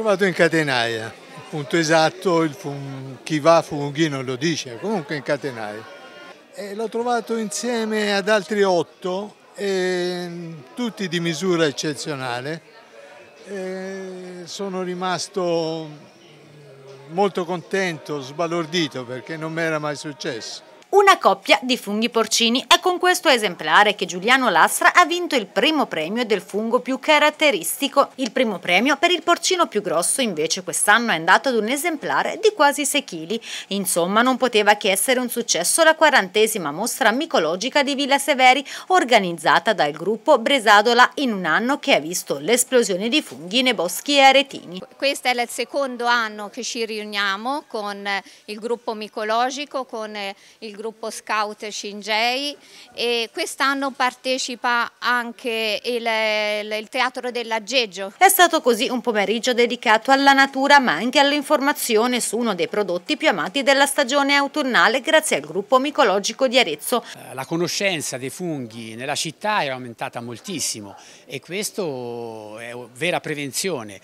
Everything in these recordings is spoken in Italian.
Trovato in catenaia, il punto esatto, fun... chi va funghi non lo dice, comunque in catenaia. l'ho trovato insieme ad altri otto, e... tutti di misura eccezionale. E sono rimasto molto contento, sbalordito perché non mi era mai successo una coppia di funghi porcini. È con questo esemplare che Giuliano Lastra ha vinto il primo premio del fungo più caratteristico. Il primo premio per il porcino più grosso invece quest'anno è andato ad un esemplare di quasi 6 kg. Insomma non poteva che essere un successo la quarantesima mostra micologica di Villa Severi organizzata dal gruppo Bresadola in un anno che ha visto l'esplosione di funghi nei boschi e aretini. Questo è il secondo anno che ci riuniamo con il gruppo micologico, con il gruppo Scout Cingei e quest'anno partecipa anche il, il Teatro dell'Aggeggio. È stato così un pomeriggio dedicato alla natura ma anche all'informazione su uno dei prodotti più amati della stagione autunnale grazie al gruppo micologico di Arezzo. Eh, la conoscenza dei funghi nella città è aumentata moltissimo e questo è vera prevenzione.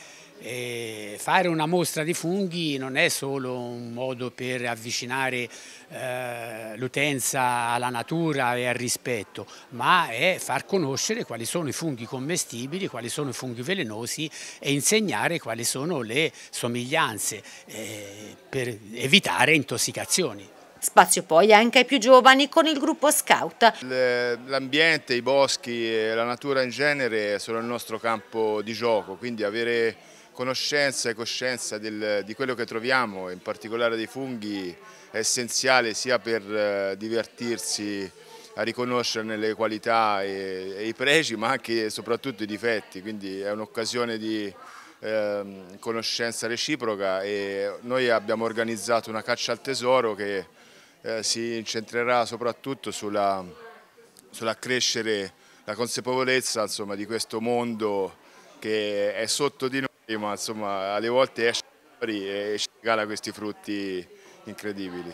E fare una mostra di funghi non è solo un modo per avvicinare eh, l'utenza alla natura e al rispetto, ma è far conoscere quali sono i funghi commestibili, quali sono i funghi velenosi e insegnare quali sono le somiglianze eh, per evitare intossicazioni. Spazio poi anche ai più giovani con il gruppo Scout. L'ambiente, i boschi e la natura in genere sono il nostro campo di gioco, quindi avere conoscenza e coscienza del, di quello che troviamo, in particolare dei funghi, è essenziale sia per eh, divertirsi a riconoscerne le qualità e, e i pregi, ma anche e soprattutto i difetti, quindi è un'occasione di eh, conoscenza reciproca e noi abbiamo organizzato una caccia al tesoro che eh, si incentrerà soprattutto sulla, sulla crescere la consapevolezza insomma, di questo mondo che è sotto di noi ma insomma alle volte esce fuori e ci regala questi frutti incredibili.